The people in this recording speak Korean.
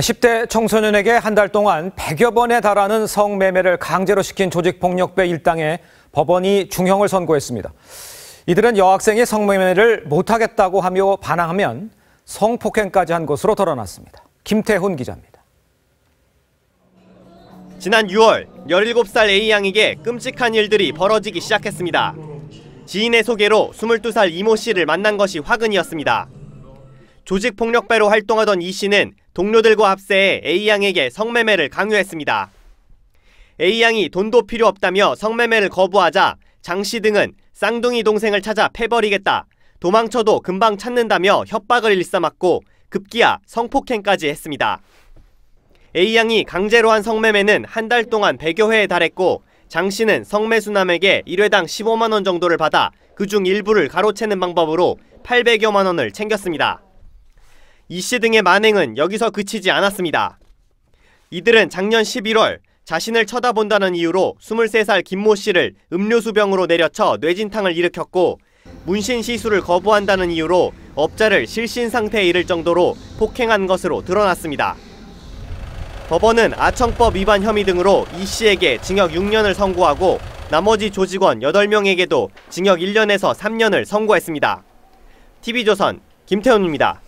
10대 청소년에게 한 달 동안 100여 번에 달하는 성매매를 강제로 시킨 조직폭력배 일당에 법원이 중형을 선고했습니다. 이들은 여학생이 성매매를 못하겠다고 하며 반항하면 성폭행까지 한 것으로 드러났습니다. 김태훈 기자입니다. 지난 6월 17살 A양에게 끔찍한 일들이 벌어지기 시작했습니다. 지인의 소개로 22살 이모 씨를 만난 것이 화근이었습니다. 조직폭력배로 활동하던 이 씨는 동료들과 합세해 A양에게 성매매를 강요했습니다. A양이 돈도 필요 없다며 성매매를 거부하자 장 씨 등은 쌍둥이 동생을 찾아 패버리겠다. 도망쳐도 금방 찾는다며 협박을 일삼았고 급기야 성폭행까지 했습니다. A양이 강제로 한 성매매는 한 달 동안 100여 회에 달했고 장씨는 성매수남에게 1회당 15만원 정도를 받아 그 중 일부를 가로채는 방법으로 800여만원을 챙겼습니다. 이씨 등의 만행은 여기서 그치지 않았습니다. 이들은 작년 11월 자신을 쳐다본다는 이유로 23살 김모 씨를 음료수병으로 내려쳐 뇌진탕을 일으켰고 문신 시술을 거부한다는 이유로 업자를 실신 상태에 이를 정도로 폭행한 것으로 드러났습니다. 법원은 아청법 위반 혐의 등으로 이 씨에게 징역 6년을 선고하고 나머지 조직원 8명에게도 징역 1년에서 3년을 선고했습니다. TV조선 김태훈입니다.